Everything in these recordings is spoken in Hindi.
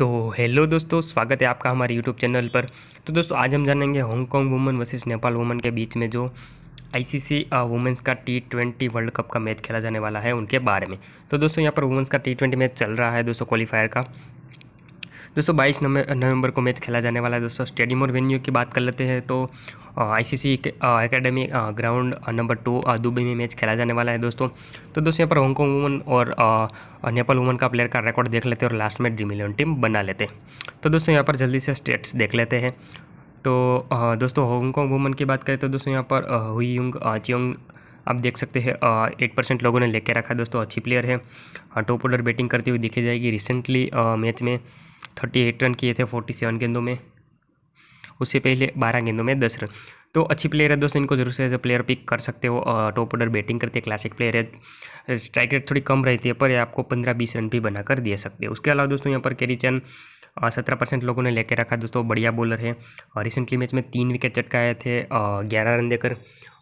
तो हेलो दोस्तों स्वागत है आपका हमारे यूट्यूब चैनल पर तो दोस्तों आज हम जानेंगे Hong Kong women versus Nepal women के बीच में जो आईसीसी वुमेंस uh, का टी ट्वेंटी वर्ल्ड कप का मैच खेला जाने वाला है उनके बारे में तो दोस्तों यहाँ पर वुमेंस का टी ट्वेंटी मैच चल रहा है दोस्तों क्वालिफायर का दोस्तों बाईस नवंबर को मैच खेला जाने वाला है दोस्तों स्टेडियम और वेन्यू की बात कर लेते हैं तो ICC academy ground number two Dubai में मैच खेला जाने वाला है दोस्तों तो दोस्तों यहाँ पर हांगकॉन्ग वुमन और नेपाल वुमन का प्लेयर का रिकॉर्ड देख लेते हैं और लास्ट में ड्रीम इलेवन टीम बना लेते हैं तो दोस्तों यहाँ पर जल्दी से स्टेट्स देख लेते हैं तो दोस्तों हांगकॉन्ग वुमन की बात करें तो दोस्तों यहाँ पर हुई युंग चियोंग आप देख सकते हैं एट परसेंट लोगों ने लेके रखा है दोस्तों अच्छी प्लेयर है टॉप ऑर्डर बैटिंग करती हुई दिखी जाएगी रिसेंटली मैच में थर्टी एट रन किए थे फोर्टी सेवन गेंदों में उससे पहले बारह गेंदों में दस रन तो अच्छी प्लेयर है दोस्तों इनको जरूर से एज अ प्लेयर पिक कर सकते हो टॉप ऑर्डर बैटिंग करते हैं क्लासिक प्लेयर है स्ट्राइक रेट थोड़ी कम रहती है पर ये आपको पंद्रह बीस रन भी बनाकर दे सकते हैं उसके अलावा दोस्तों यहाँ पर कैरी चंद सत्रह परसेंट लोगों ने लेके रखा दोस्तों बढ़िया बॉलर है रिसेंटली मैच में तीन विकेट चटकाए थे ग्यारह रन देकर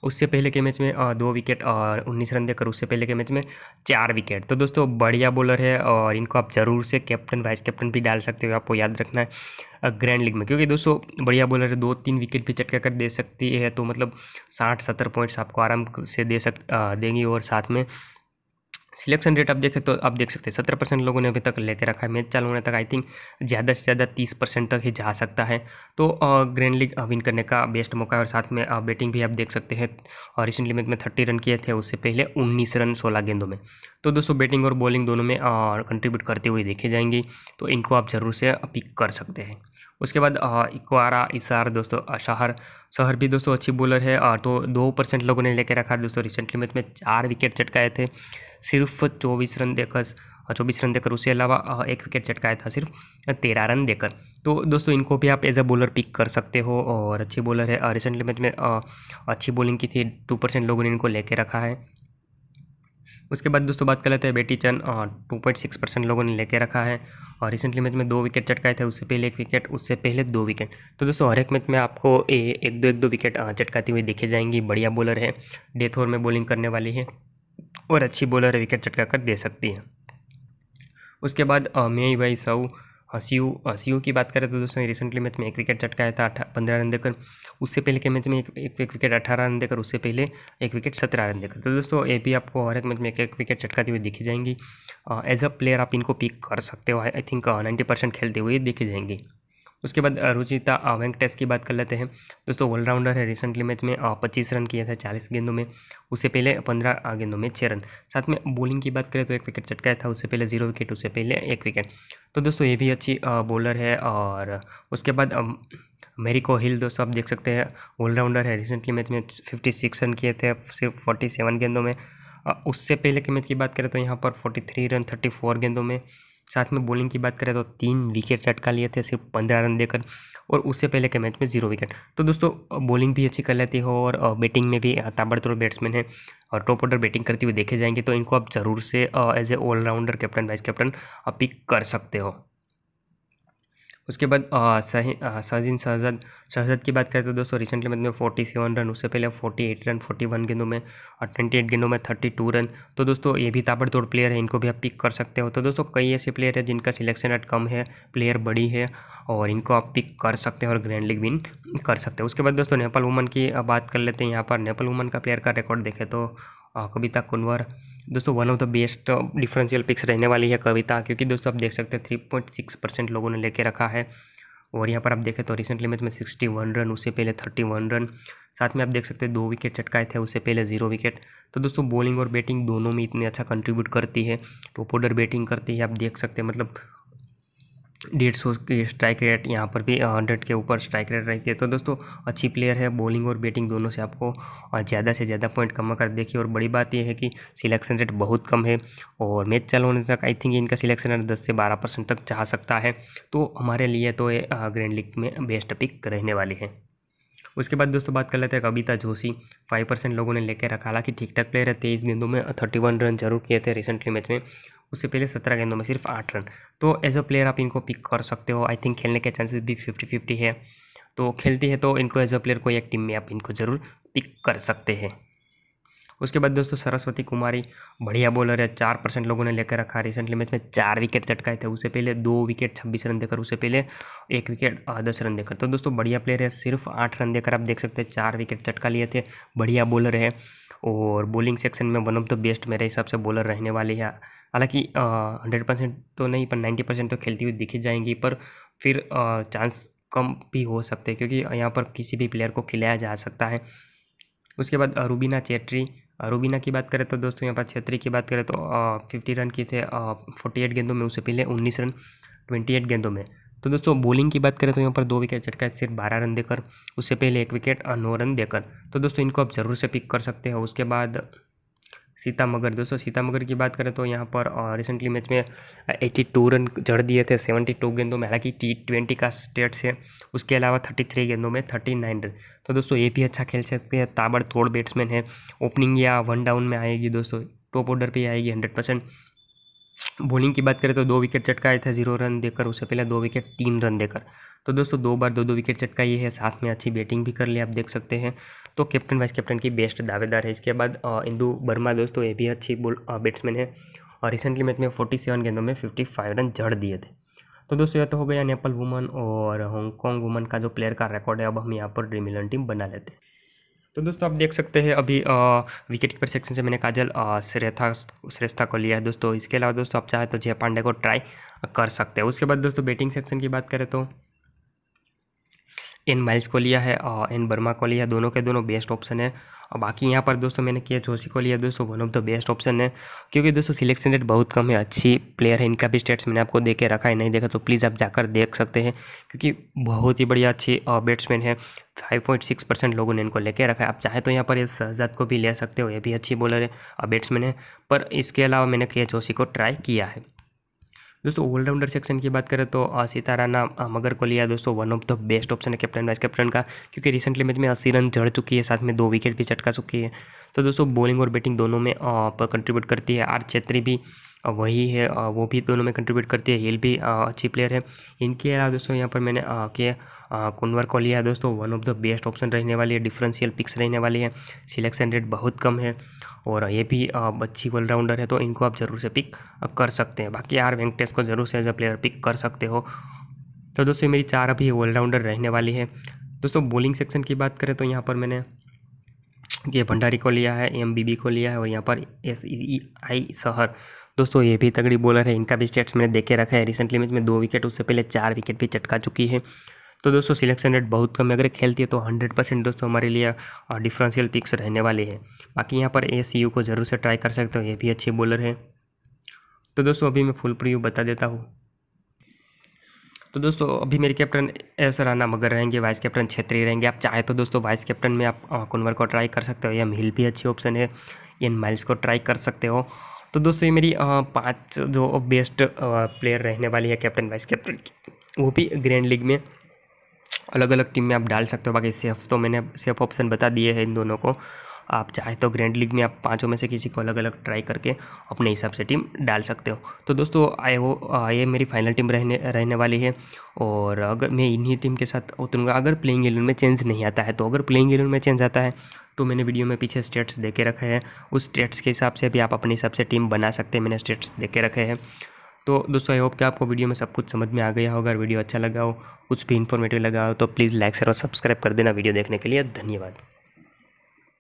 उससे पहले के मैच में दो विकेट और उन्नीस रन देकर उससे पहले के मैच में चार विकेट तो दोस्तों बढ़िया बॉलर है और इनको आप ज़रूर से कैप्टन वाइस कैप्टन भी डाल सकते हो आपको याद रखना है ग्रैंड लीग में क्योंकि दोस्तों बढ़िया बॉलर है दो तीन विकेट भी चटका कर दे सकती है तो मतलब साठ सत्तर पॉइंट्स आपको आराम से दे सक देंगी और साथ में सिलेक्शन रेट आप देखें तो आप देख सकते हैं सत्रह परसेंट लोगों ने अभी तक लेके रखा है मैच चालू होने तक आई थिंक ज़्यादा से ज़्यादा तीस परसेंट तक ही जा सकता है तो ग्रैंड लीग विन करने का बेस्ट मौका है और साथ में बैटिंग भी आप देख सकते हैं और रिसेंटली मैच में थर्टी रन किए थे उससे पहले उन्नीस रन सोलह गेंदों में तो दोस्तों बैटिंग और बॉलिंग दोनों में कंट्रीब्यूट करते हुए देखे जाएंगे तो इनको आप ज़रूर से पिक कर सकते हैं उसके बाद इक्वारा इसार दोस्तों शहर शहर भी दोस्तों अच्छी बॉलर है और तो दो दो परसेंट लोगों ने लेकर रखा दोस्तों रिसेंटली मैच में तो चार विकेट चटकाए थे सिर्फ चौबीस रन देकर चौबीस रन देकर उसके अलावा एक विकेट चटकाया था सिर्फ तेरह रन देकर तो दोस्तों इनको भी आप एज अ बॉलर पिक कर सकते हो और अच्छी बॉलर है रिसेंटली मैच में तो अच्छी बॉलिंग की थी टू परसेंट लोगों ने इनको लेके रखा है उसके बाद दोस्तों बात कर लेते हैं Betty Chan two point six percent लोगों ने लेके रखा है और रिसेंटली मैच में दो विकेट चटकाए थे उससे पहले एक विकेट उससे पहले दो विकेट तो दोस्तों हर एक मैच में आपको ए, एक दो एक दो विकेट चटकाती हुई देखे जाएंगी बढ़िया बॉलर है डेथ ओवर में बॉलिंग करने वाली है और अच्छी बॉलर विकेट चटका कर दे सकती है उसके बाद मेई भाई साहू सी यू की बात करें तो दोस्तों रिसेंटली मैच में एक विकेट चटकाया था अठा पंद्रह रन देकर उससे पहले के मैच में एक एक, एक विकेट अठारह रन देकर उससे पहले एक विकेट सत्रह रन देकर तो दोस्तों ये भी आपको हर एक मैच में एक एक विकेट चटकाते हुए दिखी जाएंगी एज अ प्लेयर आप इनको पिक कर सकते हो आई थिंक नाइन्टी परसेंट खेलते हुए देखे जाएंगे उसके बाद रुचिता वेंकटेश की बात कर लेते हैं दोस्तों ऑलराउंडर है रिसेंटली मैच में पच्चीस रन किया था चालीस गेंदों में उससे पहले पंद्रह गेंदों में छः रन साथ में बॉलिंग की बात करें तो एक विकेट चटकाया था उससे पहले जीरो विकेट उससे पहले एक विकेट तो दोस्तों ये भी अच्छी बॉलर है और उसके बाद को हिल दोस्तों आप देख सकते हैं ऑलराउंडर है रिसेंटली मैच में फिफ्टी सिक्स रन किए थे सिर्फ फोर्टी सेवन गेंदों में उससे पहले के मैच की बात करें तो यहाँ पर forty three run thirty four गेंदों में साथ में बॉलिंग की बात करें तो तीन विकेट चटका लिए थे सिर्फ पंद्रह रन देकर और उससे पहले के मैच में जीरो विकेट तो दोस्तों बॉलिंग भी अच्छी कर लेती हो और बैटिंग में भी ताबड़तोड़ बैट्समैन है और टॉप ऑर्डर बैटिंग करते हुए देखे जाएंगे तो इनको आप ज़रूर से as a allrounder captain vice captain pick कर सकते हो उसके बाद साजिन सरजद सरजद की बात करें तो दोस्तों रिसेंटली मतलब फोर्टी सेवन रन उससे पहले forty eight run forty one गेंदों में और ट्वेंटी एट गेंदों में थर्टी टू रन तो दोस्तों ये भी ताबड़तोड़ प्लेयर है इनको भी आप पिक कर सकते हो तो दोस्तों कई ऐसे प्लेयर है जिनका सिलेक्शन रेट कम है प्लेयर बड़ी है और इनको आप पिक कर सकते हो और ग्रैंड लीग विन कर सकते हो उसके बाद दोस्तों नेपाल वुमन की बात कर लेते हैं यहाँ पर नेपाल वुमन का प्लेयर का रिकॉर्ड देखें तो कविता कुंवर दोस्तों one of the best differential picks रहने वाली है कविता क्योंकि दोस्तों आप देख सकते हैं थ्री पॉइंट सिक्स परसेंट लोगों ने लेके रखा है और यहाँ पर आप देखें तो रिसेंटली मैच में सिक्सटी वन रन उससे पहले थर्टी वन रन साथ में आप देख सकते हैं दो विकेट चटकाए थे उससे पहले जीरो विकेट तो दोस्तों बॉलिंग और बैटिंग दोनों में इतने अच्छा कंट्रीब्यूट करती है टॉप ऑर्डर बैटिंग करती है आप देख सकते हैं मतलब डेढ़ सौ की स्ट्राइक रेट यहाँ पर भी हंड्रेड के ऊपर स्ट्राइक रेट रहती है तो दोस्तों अच्छी प्लेयर है बॉलिंग और बैटिंग दोनों से आपको ज़्यादा से ज़्यादा पॉइंट कमा कर देखिए और बड़ी बात यह है कि सिलेक्शन रेट बहुत कम है और मैच चालू होने तक आई थिंक इनका सिलेक्शन रेट दस से बारह परसेंट तक चाह सकता है तो हमारे लिए तो ये ग्रैंड लीग में बेस्ट पिक रहने वाली है उसके बाद दोस्तों बात कर लेते हैं कविता जोशी फाइव परसेंट लोगों ने लेकर रखा हालांकि ठीक ठाक प्लेयर है तेईस गेंदों में थर्टी वन रन जरूर किए थे रिसेंटली मैच में उससे पहले सत्रह गेंदों में सिर्फ आठ रन तो एज अ प्लेयर आप इनको पिक कर सकते हो आई थिंक खेलने के चांसेस भी फिफ्टी फिफ्टी है तो खेलते हैं तो इनको एज अ प्लेयर कोई एक टीम में आप इनको ज़रूर पिक कर सकते हैं उसके बाद दोस्तों सरस्वती कुमारी बढ़िया बॉलर है चार परसेंट लोगों ने लेकर रखा रिसेंटली मैच में चार विकेट चटकाए थे उससे पहले दो विकेट छब्बीस रन देकर उससे पहले एक विकेट दस रन देकर तो दोस्तों बढ़िया प्लेयर है सिर्फ आठ रन देकर आप देख सकते हैं चार विकेट चटका लिए थे बढ़िया बॉलर है और बॉलिंग सेक्शन में वन ऑफ द बेस्ट मेरे हिसाब से बॉलर रहने वाली है हालांकि हंड्रेड परसेंट तो नहीं पर नाइन्टी परसेंट तो खेलती हुई दिखी जाएंगी पर फिर चांस कम भी हो सकते हैं क्योंकि यहाँ पर किसी भी प्लेयर को खिलाया जा सकता है उसके बाद रूबीना चेट्री रूबीना की बात करें तो दोस्तों यहाँ पर छेत्री की बात करें तो फिफ्टी रन किए थे फोर्टी एट गेंदों में उससे पहले उन्नीस रन ट्वेंटी एट गेंदों में तो दोस्तों बॉलिंग की बात करें तो यहाँ पर दो विकेट झटका सिर्फ बारह रन देकर उससे पहले एक विकेट और नौ रन देकर तो दोस्तों इनको आप ज़रूर से पिक कर सकते हैं उसके बाद सीता मगर दोस्तों सीता मगर की बात करें तो यहाँ पर रिसेंटली मैच में 82 रन जड़ दिए थे 72 गेंदों में हालांकि टी ट्वेंटी का स्टेट्स है उसके अलावा 33 गेंदों में 39 रन तो दोस्तों ये भी अच्छा खेल सकते हैं ताबड़तोड़ बैट्समैन है ओपनिंग या वन डाउन में आएगी दोस्तों टॉप ऑर्डर पर आएगी हंड्रेड परसेंट बॉलिंग की बात करें तो दो विकेट चटकाए थे जीरो रन देकर उससे पहले दो विकेट तीन रन देकर तो दोस्तों दो बार दो दो विकेट चटकाई है साथ में अच्छी बैटिंग भी कर ली आप देख सकते हैं तो कैप्टन वाइस कैप्टन की बेस्ट दावेदार है इसके बाद इंदू वर्मा दोस्तों ये भी अच्छी बोल बैट्समैन है और रिसेंटली मैच में फोर्टी सेवन गेंदों में फिफ्टी फाइव रन जड़ दिए थे तो दोस्तों यह तो हो गया नेपाल वुमन और हांगकॉन्ग वुमन का जो प्लेयर का रिकॉर्ड है अब हम यहाँ पर ड्रीम इलेवन टीम बना लेते हैं तो दोस्तों आप देख सकते हैं अभी विकेट कीपर सेक्शन से मैंने काजल श्रेथा श्रेष्ठा को लिया है दोस्तों इसके अलावा दोस्तों आप चाहे तो जय पांडे को ट्राई कर सकते हैं उसके बाद दोस्तों बैटिंग सेक्शन की बात करें तो एन माइल्स को लिया है और एन वर्मा को लिया दोनों के दोनों बेस्ट ऑप्शन है और बाकी यहाँ पर दोस्तों मैंने किया जोशी को लिया दोस्तों one of the best option है क्योंकि दोस्तों सिलेक्शन रेट बहुत कम है अच्छी प्लेयर है इनका भी स्टेट्स मैंने आपको देख के रखा है नहीं देखा तो प्लीज़ आप जाकर देख सकते हैं क्योंकि बहुत ही बढ़िया अच्छी बैट्समैन है फाइव पॉइंट सिक्स परसेंट लोगों ने इनको लेके रखा है आप चाहे तो यहाँ पर शहजाद को भी ले सकते हो ये भी अच्छी बॉलर है बैट्समैन है पर इसके अलावा मैंने के जोशी को ट्राई किया है दोस्तों ऑलराउंडर सेक्शन की बात करें तो सितारा मगर को लिया दोस्तों one of the best option है कैप्टन वाइस कैप्टन का क्योंकि रिसेंटली मैच में अस्सी रन जड़ चुकी है साथ में दो विकेट भी चटका चुकी है तो दोस्तों बॉलिंग और बैटिंग दोनों में कंट्रीब्यूट करती है आर छेत्री भी वही है वो भी दोनों में कंट्रीब्यूट करती है हिल भी अच्छी प्लेयर है इनके अलावा दोस्तों यहाँ पर मैंने के कुनवर को लिया है दोस्तों one of the best option रहने वाली है डिफरेंशियल पिक्स रहने वाली है सिलेक्शन रेट बहुत कम है और ये भी अच्छी ऑलराउंडर है तो इनको आप ज़रूर से पिक कर सकते हैं बाकी आर वेंकटेश को ज़रूर से एज अ प्लेयर पिक कर सकते हो तो दोस्तों मेरी चार अभी ऑलराउंडर रहने वाली है दोस्तों बॉलिंग सेक्शन की बात करें तो यहाँ पर मैंने ये भंडारी को लिया है एम बी बी को लिया है और यहाँ पर एस ई आई शहर दोस्तों ये भी तगड़ी बॉलर है इनका भी स्टेट्स मैंने देखे रखा है रिसेंटली मैच में दो विकेट उससे पहले चार विकेट भी चटका चुकी है तो दोस्तों सिलेक्शन रेट बहुत कम है अगर खेलती है तो हंड्रेड परसेंट दोस्तों हमारे लिए डिफरेंशियल पिक्स रहने वाली है बाकी यहाँ पर ए यू को ज़रूर से ट्राई कर सकते हो ये भी अच्छी बॉलर है तो दोस्तों अभी मैं फुल प्रिव्यू बता देता हूँ तो दोस्तों अभी मेरे कैप्टन एस राना मगर रहेंगे वाइस कैप्टन छेत्री रहेंगे आप चाहे तो दोस्तों वाइस कैप्टन में आप कुनवर को ट्राई कर सकते हो एम हिल भी अच्छी ऑप्शन है एन माइल्स को ट्राई कर सकते हो तो दोस्तों ये मेरी पाँच जो बेस्ट प्लेयर रहने वाली है कैप्टन वाइस कैप्टन की वो भी ग्रैंड लीग में अलग अलग टीम में आप डाल सकते हो बाकी सेफ तो मैंने सेफ ऑप्शन बता दिए हैं इन दोनों को आप चाहे तो ग्रैंड लीग में आप पांचों में से किसी को अलग अलग ट्राई करके अपने हिसाब से टीम डाल सकते हो तो दोस्तों आई हो ये मेरी फाइनल टीम रहने रहने वाली है और अगर मैं इन्हीं टीम के साथ उतरूँगा अगर प्लेइंग एलेवन में चेंज नहीं आता है तो अगर प्लेइंग एलेवन में चेंज आता है तो मैंने वीडियो में पीछे स्टेट्स दे के रखे हैं उस स्टेट्स के हिसाब से भी आप अपने हिसाब से टीम बना सकते हैं मैंने स्टेट्स दे के रखे हैं तो दोस्तों आई होप कि आपको वीडियो में सब कुछ समझ में आ गया होगा वीडियो अच्छा लगा हो कुछ भी इन्फॉर्मेटिव लगा हो तो प्लीज़ लाइक शेयर और सब्सक्राइब कर देना वीडियो देखने के लिए धन्यवाद